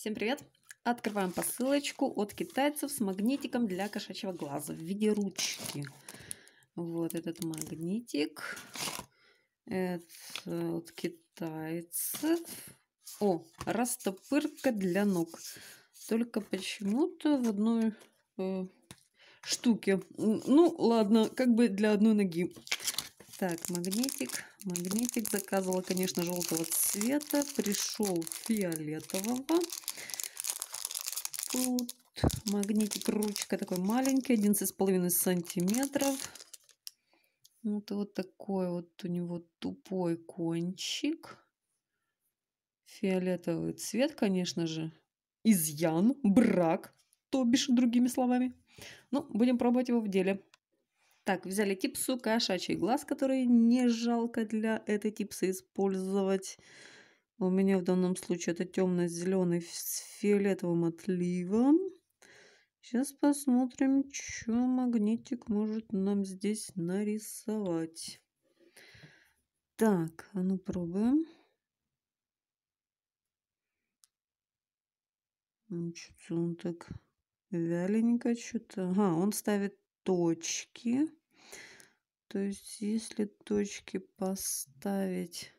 Всем привет! Открываем посылочку от китайцев с магнитиком для кошачьего глаза в виде ручки. Вот этот магнитик. Это от китайцев. О, растопырка для ног. Только почему-то в одной э, штуке. Ну, ладно, как бы для одной ноги. Так, магнитик. Магнитик заказывала, конечно, желтого цвета. Пришел фиолетового. Тут магнитик, ручка такой маленький, 11,5 сантиметров. Вот, вот такой вот у него тупой кончик. Фиолетовый цвет, конечно же. Изъян, брак, то бишь, другими словами. Ну, будем пробовать его в деле. Так, взяли типсу кошачий глаз, который не жалко для этой типсы использовать. У меня в данном случае это темно-зеленый с фиолетовым отливом. Сейчас посмотрим, что магнитик может нам здесь нарисовать. Так, а ну пробуем. Что-то он так вяленько что-то. А, он ставит точки. То есть, если точки поставить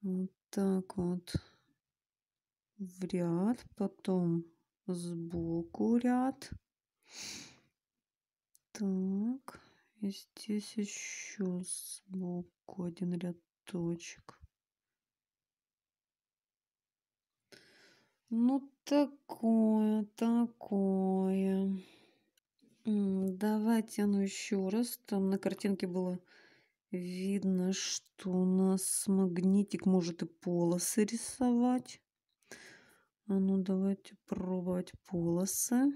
вот так вот в ряд, потом сбоку ряд. Так, и здесь еще сбоку один ряд точек. Ну, такое, такое. Давайте оно еще раз. Там на картинке было Видно, что у нас магнитик может и полосы рисовать. А ну давайте пробовать полосы.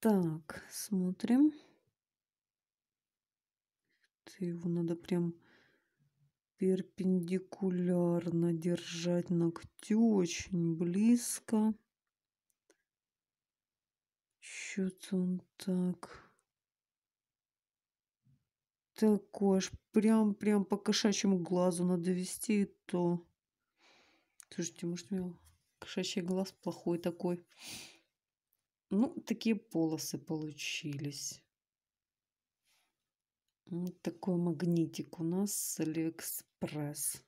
Так, смотрим. Это его надо прям перпендикулярно держать ногтю очень близко. Что-то он так такой ж, прям, прям по кошачьему глазу надо вести, то... Слушайте, может, у меня кошачий глаз плохой такой. Ну, такие полосы получились. Вот ну, такой магнитик у нас с Алиэкспресс.